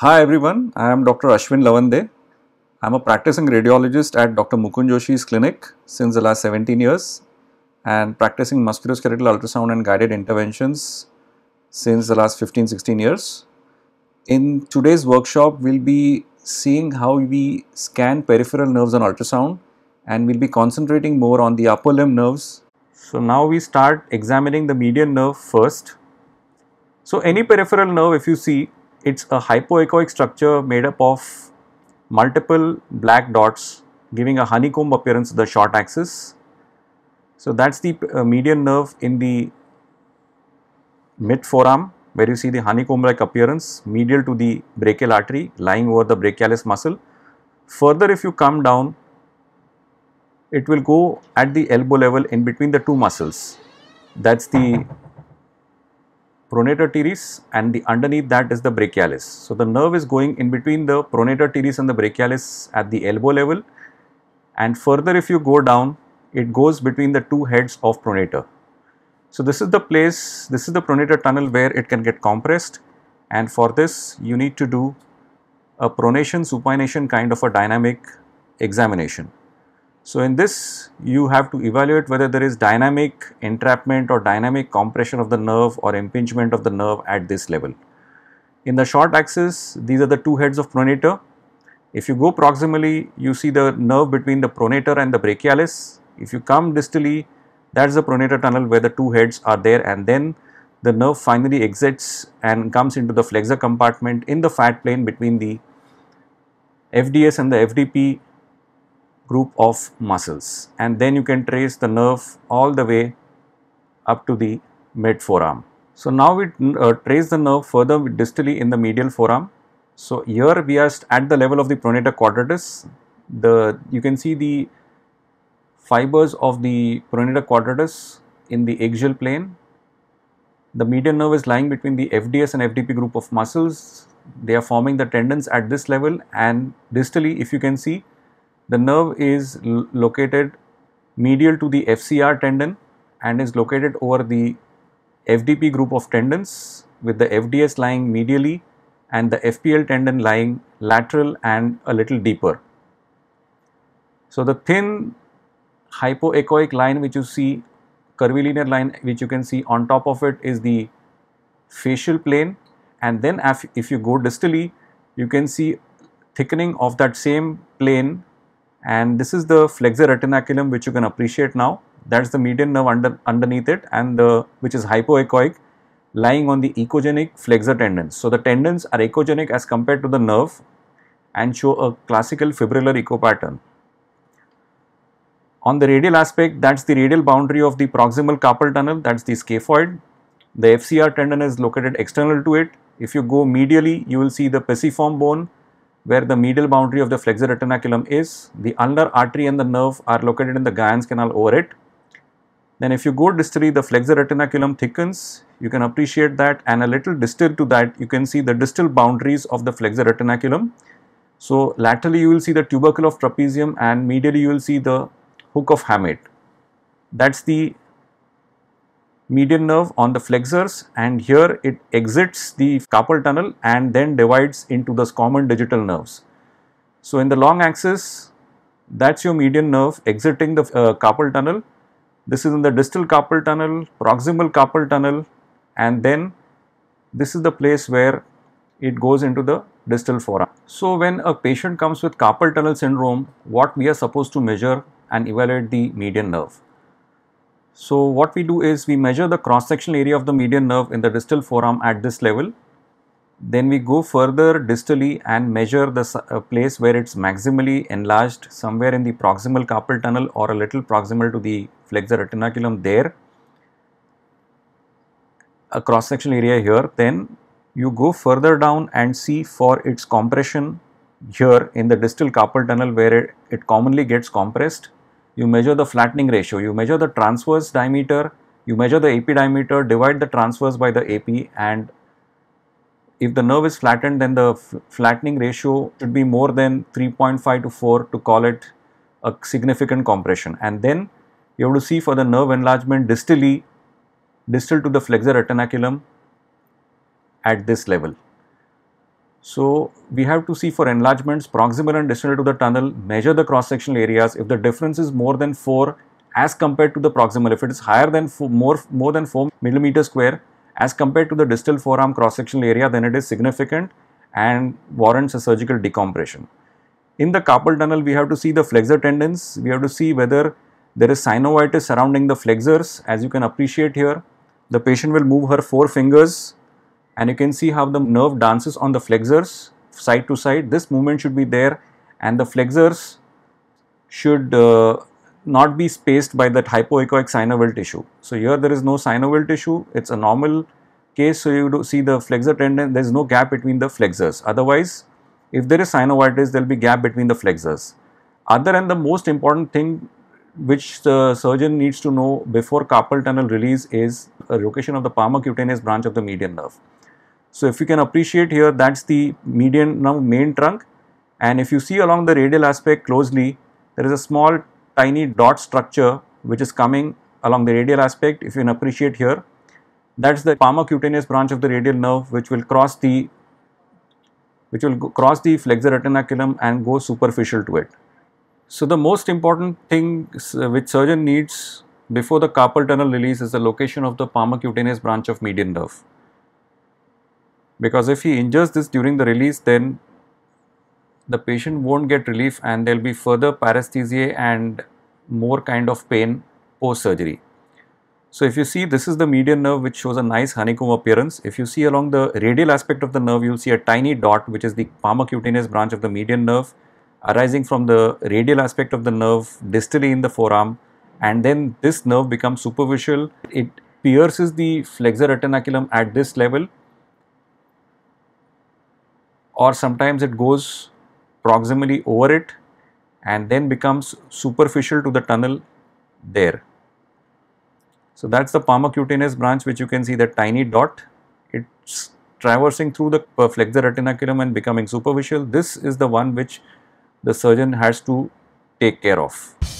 Hi everyone, I am Dr. Ashwin Lavande. I am a practicing radiologist at Dr. Mukund Joshi's clinic since the last 17 years and practicing musculoskeletal ultrasound and guided interventions since the last 15-16 years. In today's workshop, we'll be seeing how we scan peripheral nerves on ultrasound and we'll be concentrating more on the upper limb nerves. So now we start examining the median nerve first. So any peripheral nerve if you see it's a hypoechoic structure made up of multiple black dots giving a honeycomb appearance to the short axis. So, that is the uh, median nerve in the mid forearm where you see the honeycomb like appearance medial to the brachial artery lying over the brachialis muscle. Further if you come down it will go at the elbow level in between the two muscles that is the pronator teres and the underneath that is the brachialis. So, the nerve is going in between the pronator teres and the brachialis at the elbow level and further if you go down it goes between the two heads of pronator. So, this is the place this is the pronator tunnel where it can get compressed and for this you need to do a pronation supination kind of a dynamic examination. So, in this you have to evaluate whether there is dynamic entrapment or dynamic compression of the nerve or impingement of the nerve at this level. In the short axis these are the two heads of pronator. If you go proximally you see the nerve between the pronator and the brachialis. If you come distally that is the pronator tunnel where the two heads are there and then the nerve finally exits and comes into the flexor compartment in the fat plane between the FDS and the FDP group of muscles and then you can trace the nerve all the way up to the mid forearm. So now we uh, trace the nerve further distally in the medial forearm. So here we are at the level of the pronator quadratus. The you can see the fibers of the pronator quadratus in the axial plane. The median nerve is lying between the FDS and FDP group of muscles. They are forming the tendons at this level and distally if you can see the nerve is located medial to the FCR tendon and is located over the FDP group of tendons with the FDS lying medially and the FPL tendon lying lateral and a little deeper. So, the thin hypoechoic line which you see curvilinear line which you can see on top of it is the facial plane and then if you go distally you can see thickening of that same plane and this is the flexor retinaculum which you can appreciate now that is the median nerve under, underneath it and the which is hypoechoic lying on the echogenic flexor tendons. So, the tendons are echogenic as compared to the nerve and show a classical fibrillar echo pattern. On the radial aspect that is the radial boundary of the proximal carpal tunnel that is the scaphoid. The FCR tendon is located external to it. If you go medially you will see the pisiform bone where the medial boundary of the flexor retinaculum is, the ulnar artery and the nerve are located in the Guyans canal over it. Then if you go distally, the flexor retinaculum thickens, you can appreciate that and a little distal to that, you can see the distal boundaries of the flexor retinaculum. So laterally you will see the tubercle of trapezium and medially you will see the hook of hamate. That's the median nerve on the flexors and here it exits the carpal tunnel and then divides into the common digital nerves. So, in the long axis that is your median nerve exiting the uh, carpal tunnel. This is in the distal carpal tunnel, proximal carpal tunnel and then this is the place where it goes into the distal forearm. So, when a patient comes with carpal tunnel syndrome, what we are supposed to measure and evaluate the median nerve. So what we do is we measure the cross-sectional area of the median nerve in the distal forearm at this level. Then we go further distally and measure the uh, place where it's maximally enlarged somewhere in the proximal carpal tunnel or a little proximal to the flexor retinaculum there. A cross-sectional area here. Then you go further down and see for its compression here in the distal carpal tunnel where it, it commonly gets compressed you measure the flattening ratio, you measure the transverse diameter, you measure the AP diameter, divide the transverse by the AP and if the nerve is flattened then the flattening ratio should be more than 3.5 to 4 to call it a significant compression and then you have to see for the nerve enlargement distally distal to the flexor retinaculum at this level. So, we have to see for enlargements proximal and distal to the tunnel, measure the cross sectional areas. If the difference is more than 4 as compared to the proximal, if it is higher than four, more, more than 4 millimeter square as compared to the distal forearm cross sectional area, then it is significant and warrants a surgical decompression. In the carpal tunnel, we have to see the flexor tendons. We have to see whether there is synovitis surrounding the flexors. As you can appreciate here, the patient will move her four fingers and you can see how the nerve dances on the flexors side to side. This movement should be there and the flexors should uh, not be spaced by that hypoechoic synovial tissue. So, here there is no synovial tissue, it is a normal case. So, you do see the flexor tendon, there is no gap between the flexors. Otherwise, if there is synovitis, there will be gap between the flexors. Other and the most important thing which the surgeon needs to know before carpal tunnel release is a location of the palmar cutaneous branch of the median nerve. So, if you can appreciate here that is the median now main trunk and if you see along the radial aspect closely there is a small tiny dot structure which is coming along the radial aspect if you can appreciate here that is the cutaneous branch of the radial nerve which will cross the which will cross the flexor retinaculum and go superficial to it. So, the most important thing which surgeon needs before the carpal tunnel release is the location of the cutaneous branch of median nerve because if he injures this during the release then the patient won't get relief and there will be further paresthesia and more kind of pain post surgery. So if you see this is the median nerve which shows a nice honeycomb appearance. If you see along the radial aspect of the nerve you will see a tiny dot which is the palmocutaneous branch of the median nerve arising from the radial aspect of the nerve distally in the forearm and then this nerve becomes superficial. It pierces the flexor retinaculum at this level or sometimes it goes proximally over it and then becomes superficial to the tunnel there. So that's the palmocutaneous branch which you can see that tiny dot. It's traversing through the flexor retinaculum and becoming superficial. This is the one which the surgeon has to take care of.